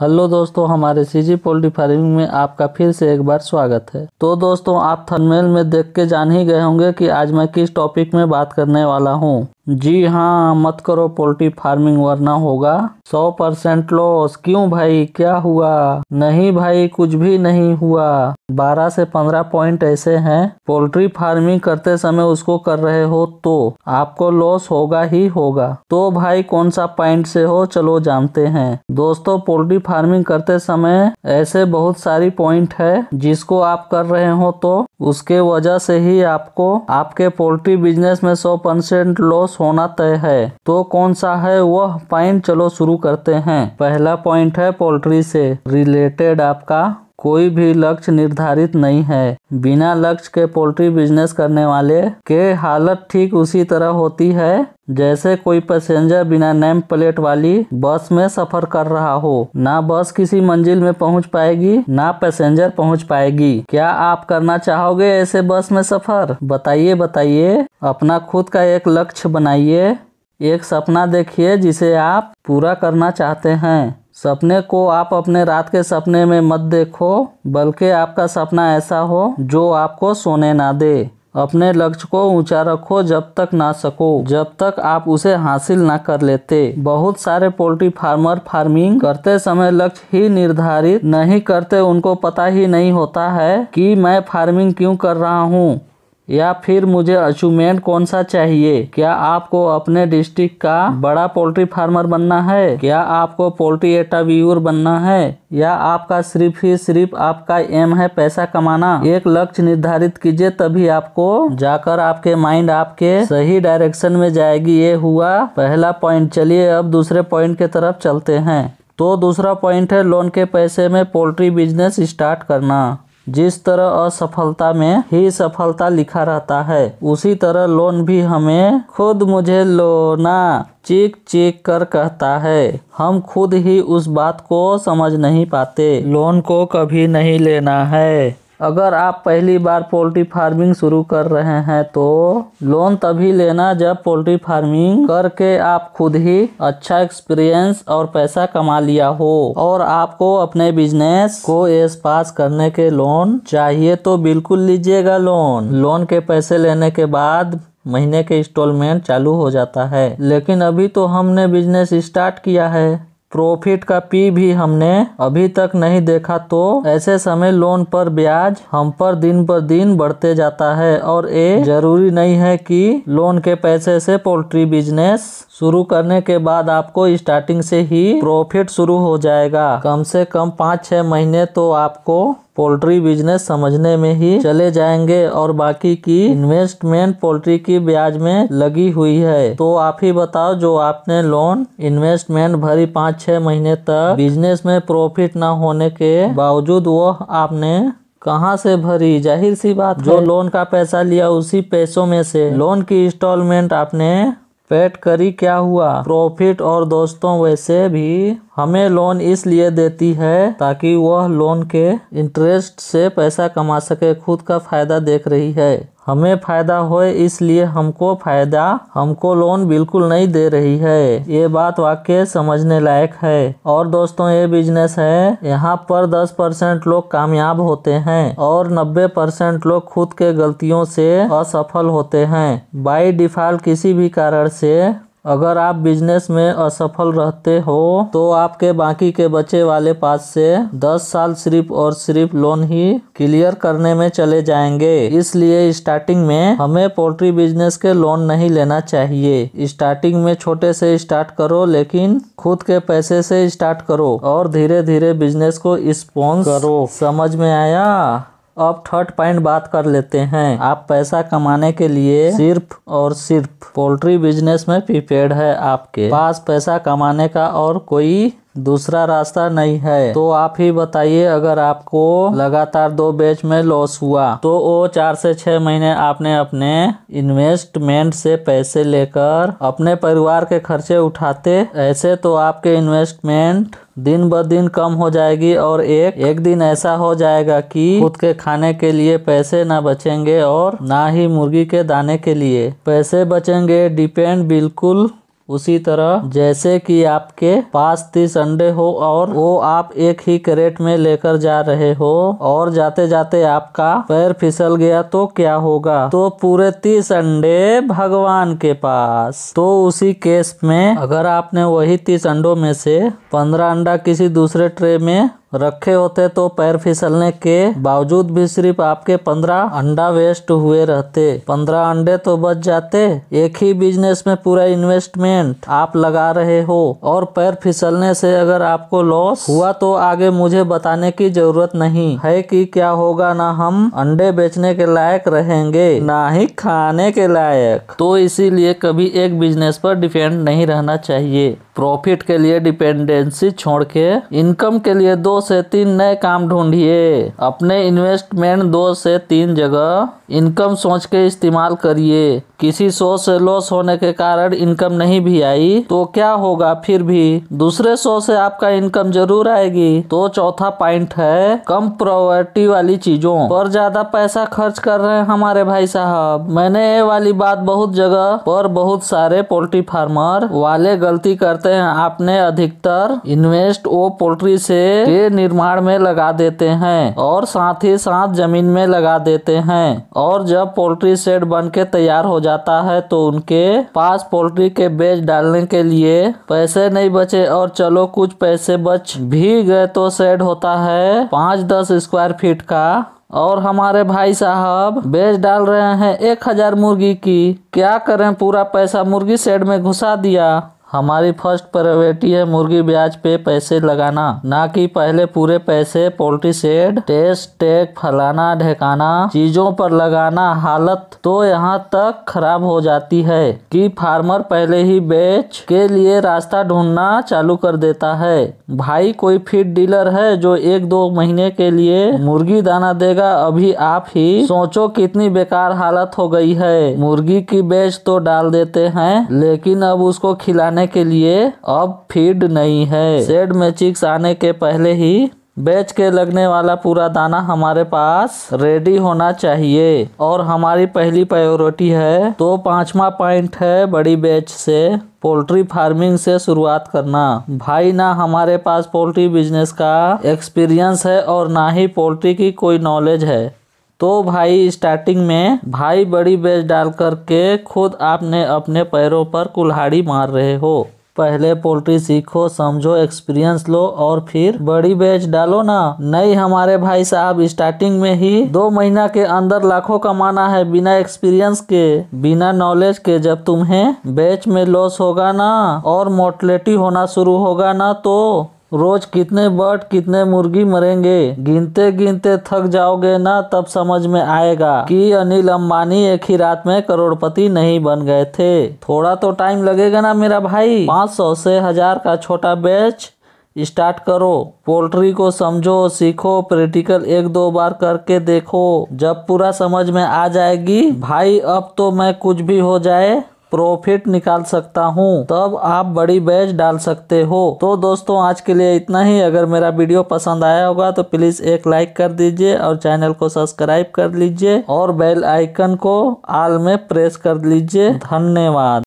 hello दोस्तों हमारे CG poultry farming में आपका फिर से एक बार स्वागत है तो दोस्तों आप थर्मेल में देख के जान ही गए होंगे कि आज मैं किस टॉपिक में बात करने वाला हूँ जी हाँ मत करो पोल्ट्री फार्मिंग वरना होगा सौ परसेंट लॉस क्यों भाई क्या हुआ नहीं भाई कुछ भी नहीं हुआ बारह से पंद्रह पॉइंट ऐसे हैं पोल्ट्री फार्मिंग करते समय उसको कर रहे हो तो आपको लॉस होगा ही होगा तो भाई कौन सा पॉइंट से हो चलो जानते हैं दोस्तों पोल्ट्री भी फार्मिंग करते समय ऐसे बहुत सारी पॉइंट है जिसको आप कर रहे हो तो उसके वजह से ही आपको आपके पोल्ट्री बिजनेस में 100 परसेंट लॉस होना तय है तो कौन सा है वह पॉइंट चलो शुरू करते हैं पहला पॉइंट है पोल्ट्री से रिलेटेड आपका कोई भी लक्ष्य निर्धारित नहीं है बिना लक्ष्य के पोल्ट्री बिजनेस करने वाले के हालत ठीक उसी तरह होती है जैसे कोई पैसेंजर बिना नेम प्लेट वाली बस में सफर कर रहा हो ना बस किसी मंजिल में पहुंच पाएगी ना पैसेंजर पहुंच पाएगी क्या आप करना चाहोगे ऐसे बस में सफर बताइए बताइए अपना खुद का एक लक्ष्य बनाइए एक सपना देखिए जिसे आप पूरा करना चाहते हैं सपने को आप अपने रात के सपने में मत देखो बल्कि आपका सपना ऐसा हो जो आपको सोने ना दे अपने लक्ष्य को ऊंचा रखो जब तक ना सको जब तक आप उसे हासिल ना कर लेते बहुत सारे पोल्ट्री फार्मर फार्मिंग करते समय लक्ष्य ही निर्धारित नहीं करते उनको पता ही नहीं होता है कि मैं फार्मिंग क्यों कर रहा हूँ या फिर मुझे अचीवमेंट कौन सा चाहिए क्या आपको अपने डिस्ट्रिक्ट का बड़ा पोल्ट्री फार्मर बनना है क्या आपको पोल्ट्री एटा व्यूअर बनना है या आपका सिर्फ ही सिर्फ आपका एम है पैसा कमाना एक लक्ष्य निर्धारित कीजिए तभी आपको जाकर आपके माइंड आपके सही डायरेक्शन में जाएगी ये हुआ पहला पॉइंट चलिए अब दूसरे पॉइंट के तरफ चलते हैं तो दूसरा पॉइंट है लोन के पैसे में पोल्ट्री बिजनेस स्टार्ट करना जिस तरह असफलता में ही सफलता लिखा रहता है उसी तरह लोन भी हमें खुद मुझे लोना चीक चीक कर कहता है हम खुद ही उस बात को समझ नहीं पाते लोन को कभी नहीं लेना है अगर आप पहली बार पोल्ट्री फार्मिंग शुरू कर रहे हैं तो लोन तभी लेना जब पोल्ट्री फार्मिंग करके आप खुद ही अच्छा एक्सपीरियंस और पैसा कमा लिया हो और आपको अपने बिजनेस को एस पास करने के लोन चाहिए तो बिल्कुल लीजिएगा लोन लोन के पैसे लेने के बाद महीने के इंस्टॉलमेंट चालू हो जाता है लेकिन अभी तो हमने बिजनेस स्टार्ट किया है प्रॉफिट का पी भी हमने अभी तक नहीं देखा तो ऐसे समय लोन पर ब्याज हम पर दिन पर दिन बढ़ते जाता है और ये जरूरी नहीं है कि लोन के पैसे से पोल्ट्री बिजनेस शुरू करने के बाद आपको स्टार्टिंग से ही प्रॉफिट शुरू हो जाएगा कम से कम पाँच छः महीने तो आपको पोल्ट्री बिजनेस समझने में ही चले जाएंगे और बाकी की इन्वेस्टमेंट पोल्ट्री की ब्याज में लगी हुई है तो आप ही बताओ जो आपने लोन इन्वेस्टमेंट भरी पाँच छः महीने तक बिजनेस में प्रॉफिट ना होने के बावजूद वो आपने कहाँ से भरी जाहिर सी बात जो लोन का पैसा लिया उसी पैसों में से लोन की इंस्टॉलमेंट आपने पेट करी क्या हुआ प्रॉफिट और दोस्तों वैसे भी हमें लोन इसलिए देती है ताकि वह लोन के इंटरेस्ट से पैसा कमा सके खुद का फायदा देख रही है हमें फायदा हो इसलिए हमको फायदा हमको लोन बिल्कुल नहीं दे रही है ये बात वाक्य समझने लायक है और दोस्तों ये बिजनेस है यहाँ पर 10 परसेंट लोग कामयाब होते हैं और 90 परसेंट लोग खुद के गलतियों से असफल होते हैं बाई डिफॉल्ट किसी भी कारण से अगर आप बिजनेस में असफल रहते हो तो आपके बाकी के बचे वाले पास से दस साल सिर्फ और सिर्फ लोन ही क्लियर करने में चले जाएंगे इसलिए स्टार्टिंग में हमें पोल्ट्री बिजनेस के लोन नहीं लेना चाहिए स्टार्टिंग में छोटे से स्टार्ट करो लेकिन खुद के पैसे से स्टार्ट करो और धीरे धीरे बिजनेस को स्पॉन्स करो समझ में आया अब थर्ड पॉइंट बात कर लेते हैं आप पैसा कमाने के लिए सिर्फ और सिर्फ पोल्ट्री बिजनेस में प्रिपेयर है आपके पास पैसा कमाने का और कोई दूसरा रास्ता नहीं है तो आप ही बताइए अगर आपको लगातार दो बेच में लॉस हुआ तो वो चार से छह महीने आपने अपने इन्वेस्टमेंट से पैसे लेकर अपने परिवार के खर्चे उठाते ऐसे तो आपके इन्वेस्टमेंट दिन ब दिन कम हो जाएगी और एक एक दिन ऐसा हो जाएगा कि खुद के खाने के लिए पैसे ना बचेंगे और ना ही मुर्गी के दाने के लिए पैसे बचेंगे डिपेंड बिल्कुल उसी तरह जैसे कि आपके पास तीस अंडे हो और वो आप एक ही करेट में लेकर जा रहे हो और जाते जाते आपका पैर फिसल गया तो क्या होगा तो पूरे तीस अंडे भगवान के पास तो उसी केस में अगर आपने वही तीस अंडों में से पंद्रह अंडा किसी दूसरे ट्रे में रखे होते तो पैर फिसलने के बावजूद भी सिर्फ आपके पंद्रह अंडा वेस्ट हुए रहते पंद्रह अंडे तो बच जाते एक ही बिजनेस में पूरा इन्वेस्टमेंट आप लगा रहे हो और पैर फिसलने से अगर आपको लॉस हुआ तो आगे मुझे बताने की जरूरत नहीं है कि क्या होगा ना हम अंडे बेचने के लायक रहेंगे ना ही खाने के लायक तो इसीलिए कभी एक बिजनेस पर डिपेंड नहीं रहना चाहिए प्रॉफिट के लिए डिपेंडेंसी छोड़ के इनकम के लिए दो से तीन नए काम ढूंढिए अपने इन्वेस्टमेंट दो से तीन जगह इनकम सोच के इस्तेमाल करिए किसी शो से लॉस होने के कारण इनकम नहीं भी आई तो क्या होगा फिर भी दूसरे शो से आपका इनकम जरूर आएगी तो चौथा पॉइंट है कम प्रॉवर्टी वाली चीजों पर ज्यादा पैसा खर्च कर रहे हैं हमारे भाई साहब मैंने ये वाली बात बहुत जगह पर बहुत सारे पोल्ट्री फार्मर वाले गलती करते हैं आपने अधिकतर इन्वेस्ट वो पोल्ट्री से के निर्माण में लगा देते हैं और साथ ही साथ जमीन में लगा देते हैं और जब पोल्ट्री सेट बन के तैयार हो जाता है तो उनके पास पोल्ट्री के बेच डालने के लिए पैसे नहीं बचे और चलो कुछ पैसे बच भी गए तो सेड होता है पाँच दस स्क्वायर फीट का और हमारे भाई साहब बेच डाल रहे हैं एक हजार मुर्गी की क्या करें पूरा पैसा मुर्गी सेड में घुसा दिया हमारी फर्स्ट प्रायोरिटी है मुर्गी ब्याज पे पैसे लगाना ना कि पहले पूरे पैसे पोल्ट्री सेड टेस्ट टेक फलाना ढेकाना चीजों पर लगाना हालत तो यहाँ तक खराब हो जाती है कि फार्मर पहले ही बेच के लिए रास्ता ढूंढना चालू कर देता है भाई कोई फीड डीलर है जो एक दो महीने के लिए मुर्गी दाना देगा अभी आप ही सोचो कितनी बेकार हालत हो गई है मुर्गी की बेच तो डाल देते हैं लेकिन अब उसको खिलाने के लिए अब फीड नहीं है सेड में चिक्स आने के पहले ही बेच के लगने वाला पूरा दाना हमारे पास रेडी होना चाहिए और हमारी पहली प्रायोरिटी है तो पांचवा पॉइंट है बड़ी बेच से पोल्ट्री फार्मिंग से शुरुआत करना भाई ना हमारे पास पोल्ट्री बिजनेस का एक्सपीरियंस है और ना ही पोल्ट्री की कोई नॉलेज है तो भाई स्टार्टिंग में भाई बड़ी बेच डाल कर के खुद आपने अपने पैरों पर कुल्हाड़ी मार रहे हो पहले पोल्ट्री सीखो समझो एक्सपीरियंस लो और फिर बड़ी बेच डालो ना नहीं हमारे भाई साहब स्टार्टिंग में ही दो महीना के अंदर लाखों कमाना है बिना एक्सपीरियंस के बिना नॉलेज के जब तुम्हें बेच में लॉस होगा ना और मोटलेटी होना शुरू होगा ना तो रोज कितने बर्ड कितने मुर्गी मरेंगे गिनते गिनते थक जाओगे ना तब समझ में आएगा कि अनिल अंबानी एक ही रात में करोड़पति नहीं बन गए थे थोड़ा तो टाइम लगेगा ना मेरा भाई 500 से हजार का छोटा बैच स्टार्ट करो पोल्ट्री को समझो सीखो प्रैक्टिकल एक दो बार करके देखो जब पूरा समझ में आ जाएगी भाई अब तो मैं कुछ भी हो जाए प्रॉफिट निकाल सकता हूँ तब आप बड़ी बैच डाल सकते हो तो दोस्तों आज के लिए इतना ही अगर मेरा वीडियो पसंद आया होगा तो प्लीज़ एक लाइक कर दीजिए और चैनल को सब्सक्राइब कर लीजिए और बेल आइकन को आल में प्रेस कर लीजिए धन्यवाद